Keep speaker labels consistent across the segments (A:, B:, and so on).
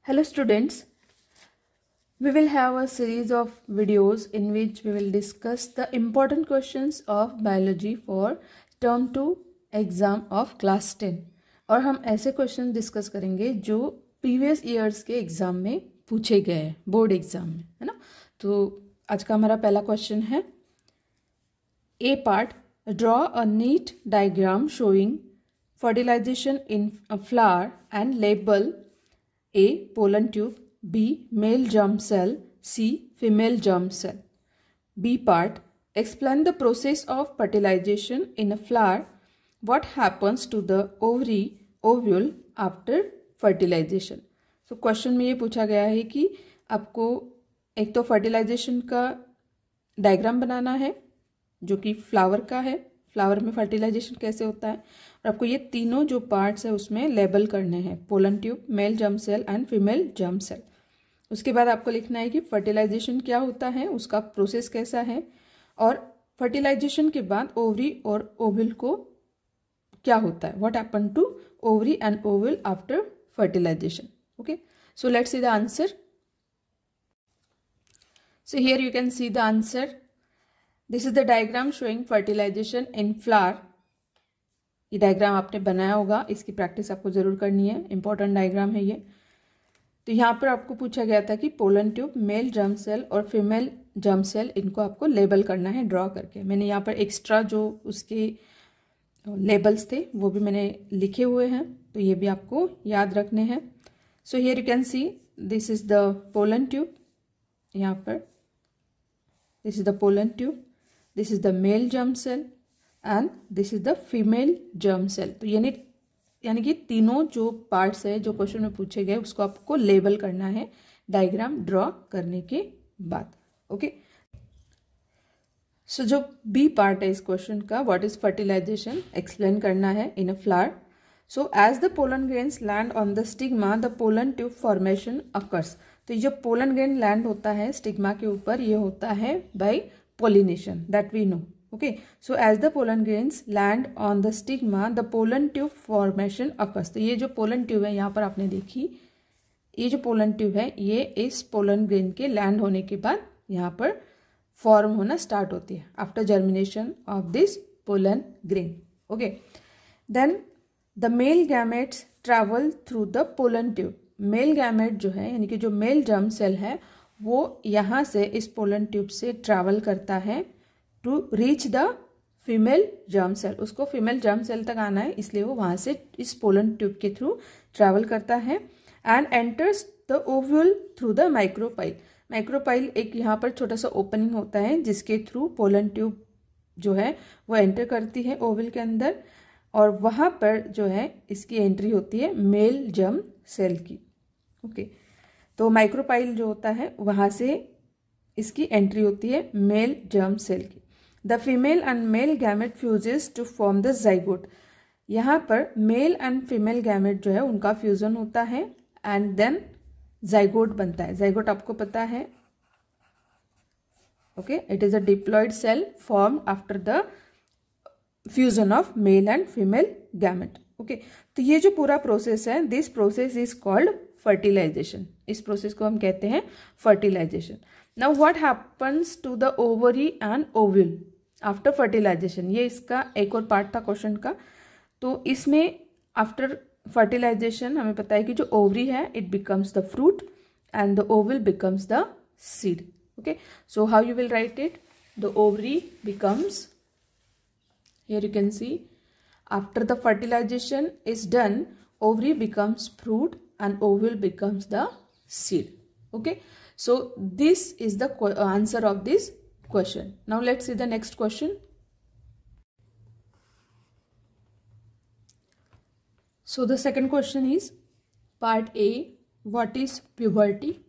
A: Hello students, we will have a series of videos in which we will discuss the important questions of biology for term 2 exam of class 10 aur hum aise question discuss karenge jo previous years ke exam mein puche gaye हैं board exam में है ना तो आज का हमारा पहला question है A part, draw a neat diagram showing fertilization in a flower and label A. Pollen tube B. Male germ cell C. Female germ cell B part Explain the process of fertilization in a flower. What happens to the ovary ovule after fertilization? तो so, question में ये पूछा गया है कि आपको एक तो फर्टिलाइजेशन का डायग्राम बनाना है जो कि फ्लावर का है फ्लावर में फर्टिलाइजेशन कैसे होता है और आपको ये तीनों जो पार्ट्स है उसमें लेबल करने हैं pollen tube male germ cell and female germ cell उसके बाद आपको लिखना है कि फर्टिलाइजेशन क्या होता है उसका प्रोसेस कैसा है और फर्टिलाइजेशन के बाद ओवरी और ओविल को क्या होता है what happen to ovary and ovule after fertilization okay so let see the answer so here you can see the answer this is the diagram showing fertilization in flower ये डायग्राम आपने बनाया होगा इसकी प्रैक्टिस आपको ज़रूर करनी है इंपॉर्टेंट डायग्राम है ये तो यहाँ पर आपको पूछा गया था कि pollen tube male germ cell और फीमेल जर्म सेल इनको आपको लेबल करना है ड्रॉ करके मैंने यहाँ पर एक्स्ट्रा जो उसके लेबल्स थे वो भी मैंने लिखे हुए हैं तो ये भी आपको याद रखने हैं so here you can see this is the pollen tube यहाँ पर this is the pollen tube this is the male germ cell and this is the female germ cell तो यानी यानी कि तीनों जो पार्ट्स है जो क्वेश्चन में पूछे गए उसको आपको लेबल करना है डायग्राम ड्रॉ करने के बाद ओके सो जो बी पार्ट है इस क्वेश्चन का व्हाट इज फर्टिलाइजेशन एक्सप्लेन करना है in a flower so as the pollen grains land on the stigma the pollen tube formation occurs तो ये जो पोलन ग्रेन लैंड होता है स्टिग्मा के ऊपर ये होता है by pollination that we know okay so as the pollen grains land on the stigma the pollen tube formation occurs to so, ye jo pollen tube hai yahan par aapne dekhi ye jo pollen tube hai ye is pollen grain ke land hone ke baad yahan par form hona start hoti hai after germination of this pollen grain okay then the male gametes travel through the pollen tube male gamete jo hai yani ki jo male germ cell hai वो यहाँ से इस pollen tube से travel करता है to reach the female germ cell उसको female germ cell तक आना है इसलिए वो वहाँ से इस पोलन ट्यूब के थ्रू ट्रैवल करता है and enters the ovule through the micropyle micropyle एक यहाँ पर छोटा सा ओपनिंग होता है जिसके थ्रू पोलन ट्यूब जो है वो एंटर करती है ओवल के अंदर और वहाँ पर जो है इसकी एंट्री होती है मेल जर्म सेल की ओके okay. तो माइक्रोपाइल जो होता है वहाँ से इसकी एंट्री होती है मेल जर्म सेल की the female and male gamete fuses to form the zygote यहाँ पर मेल एंड फीमेल गैमेट जो है उनका फ्यूजन होता है एंड देन जाइगोट बनता है जाइगोट आपको पता है okay it is a diploid cell form after the fusion of male and female gamete okay तो ये जो पूरा प्रोसेस है this process is called fertilization इस प्रोसेस को हम कहते हैं fertilization now what happens to the ovary and ovule after fertilization ये इसका एक और पार्ट था क्वेश्चन का तो इसमें आफ्टर फर्टिलाइजेशन हमें पता है कि जो ओवरी है it becomes the fruit and the ovule becomes the seed okay so how you will write it the ovary becomes here you can see after the fertilization is done ovary becomes fruit and ovule becomes the seed okay so this is the uh, answer of this question now let's see the next question so the second question is part a what is puberty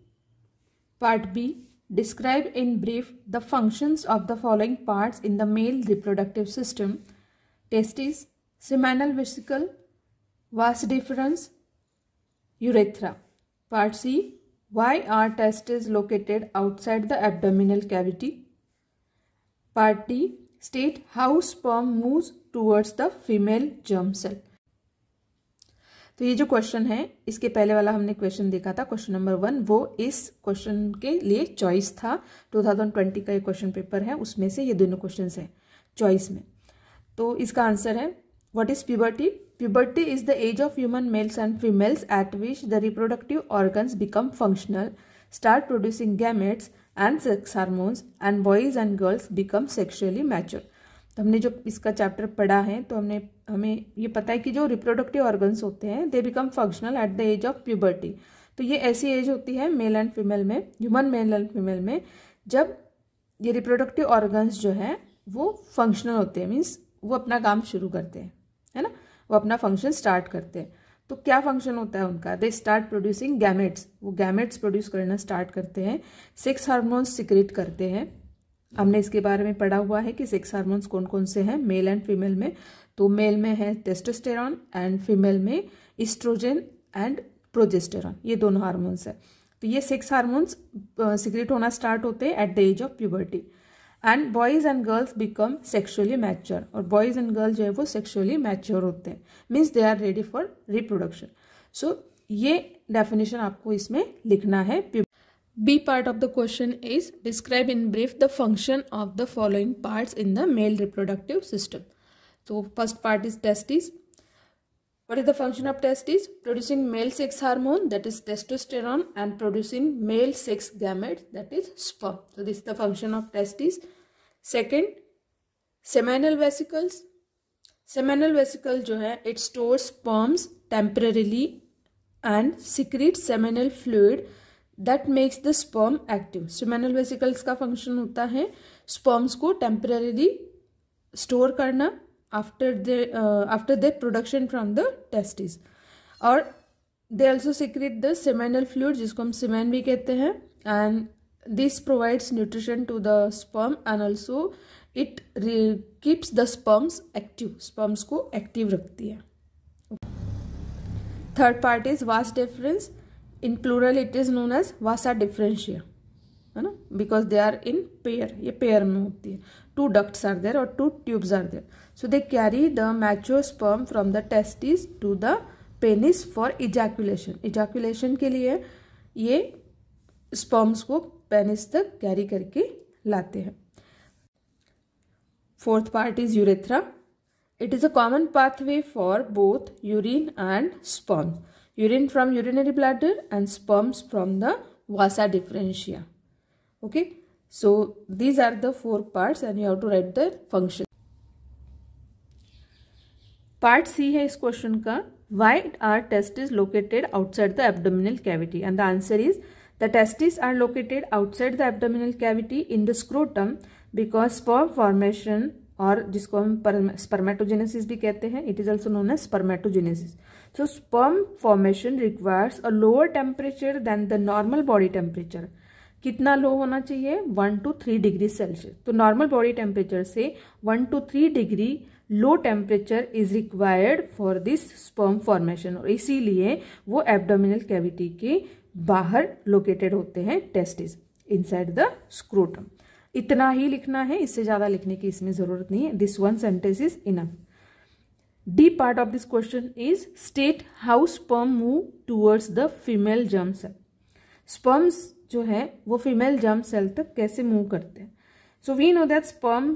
A: part b describe in brief the functions of the following parts in the male reproductive system testes seminal vesicle vas deferens urethra. Part C. Why are testes located outside the abdominal cavity? Part D. State how sperm moves towards the female germ cell. तो ये जो question है इसके पहले वाला हमने question देखा था क्वेश्चन नंबर वन वो इस क्वेश्चन के लिए चॉइस था 2020 का ये क्वेश्चन पेपर है उसमें से ये दोनों क्वेश्चन हैं चॉइस में तो इसका आंसर है What is puberty? Puberty is the age of human males and females at which the reproductive organs become functional, start producing gametes and sex hormones and boys and girls become sexually mature. तो हमने जो इसका chapter पढ़ा है तो हमने हमें ये पता है कि जो रिप्रोडक्टिव ऑर्गन्स होते हैं they become functional at the age of puberty तो ये ऐसी एज होती है मेल एंड फीमेल में ह्यूमन मेल एंड फीमेल में जब ये रिप्रोडक्टिव ऑर्गन्स जो है वो फंक्शनल होते हैं मीन्स वो अपना काम शुरू करते हैं है ना वो अपना फंक्शन स्टार्ट करते हैं तो क्या फंक्शन होता है उनका दे स्टार्ट प्रोड्यूसिंग गैमेट्स वो गैमेट्स प्रोड्यूस करना स्टार्ट करते हैं सेक्स हार्मोन्स सिक्रेट करते हैं हमने इसके बारे में पढ़ा हुआ है कि सेक्स हार्मोन्स कौन कौन से हैं मेल एंड फीमेल में तो मेल में है टेस्टोस्टेरॉन एंड फीमेल में इस्ट्रोजन एंड प्रोजेस्टेरॉन ये दोनों हार्मोन्स हैं तो ये सेक्स हार्मोन्स सिक्रेट होना स्टार्ट होते हैं at the age of puberty and boys and girls become sexually mature और बॉयज़ एंड गर्ल्स जो है वो सेक्शुअली मैच्योर होते हैं means they are ready for reproduction so ये डेफिनेशन आपको इसमें लिखना है B part of the question is describe in brief the function of the following parts in the male reproductive system तो first part is testis What is the function of testes producing male sex hormone that is testosterone and producing male sex gamete that is sperm. So this is the function of testes Second, seminal vesicles. Seminal vesicle jo hai it stores sperms temporarily and secretes seminal fluid that makes the sperm active. Seminal vesicles ka function hota hai sperms ko temporarily store karna after, the, uh, after their production from the testes और they also secrete the seminal fluid जिसको हम semen भी कहते हैं and this provides nutrition to the sperm and also it keeps the sperms active sperms को active रखती है third part is vas deferens in plural it is known as vasa deferentia है ना because they are in pair ये pair में होती है two ducts are there और two tubes are there so they carry the mature sperm from the testis to the penis for ejaculation ejaculation के लिए ये स्पर्म्स को पेनिस तक कैरी करके लाते हैं fourth part is urethra it is a common pathway for both urine and sperm urine from urinary bladder and sperms from the vasa deferentia okay so these are the four parts and you have to write the function part c hai is question ka why are test is located outside the abdominal cavity and the answer is the testis are located outside the abdominal cavity in the scrotum because sperm formation और जिसको हम spermatogenesis भी कहते हैं it is also known as spermatogenesis so sperm formation requires a lower temperature than the normal body temperature कितना low होना चाहिए one two three degree Celsius तो नॉर्मल बॉडी टेम्परेचर से one two three degree low temperature is required for this sperm formation और इसीलिए वो abdominal cavity के बाहर लोकेटेड होते हैं टेस्टिस इनसाइड द स्क्रोटम इतना ही लिखना है इससे ज़्यादा लिखने की इसमें ज़रूरत नहीं है this one sentence is enough D part of this question is state how sperm move towards the female germ cell sperms जो है वो फीमेल जर्म सेल तक कैसे मूव करते हैं so we know that sperm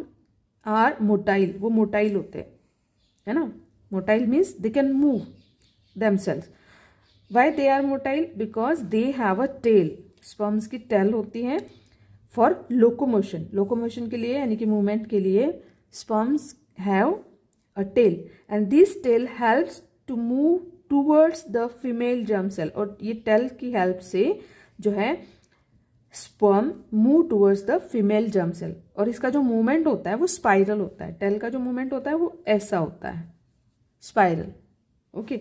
A: are motile वो motile होते हैं है ना motile means they can move them cells why they are motile because they have a tail sperms की टेल होती है फॉर लोकोमोशन लोकोमोशन के लिए यानी कि मूवमेंट के लिए sperms have a tail and this tail helps to move towards the female germ cell और ये टेल की हेल्प से जो है sperm move towards the female germ cell और इसका जो मूवमेंट होता है वो स्पाइरल होता है टेल का जो मूवमेंट होता है वो ऐसा होता है स्पाइरल ओके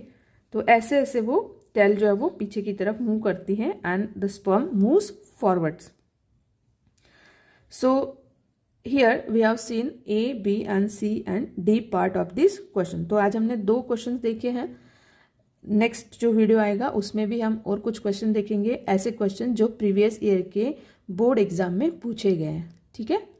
A: तो ऐसे ऐसे वो टेल जो है वो पीछे की तरफ मूव करती है and the sperm move forwards so here we have seen A B and C and D part of this question तो आज हमने दो क्वेश्चन देखे हैं नेक्स्ट जो वीडियो आएगा उसमें भी हम और कुछ क्वेश्चन देखेंगे ऐसे क्वेश्चन जो प्रीवियस ईयर के बोर्ड एग्जाम में पूछे गए हैं ठीक है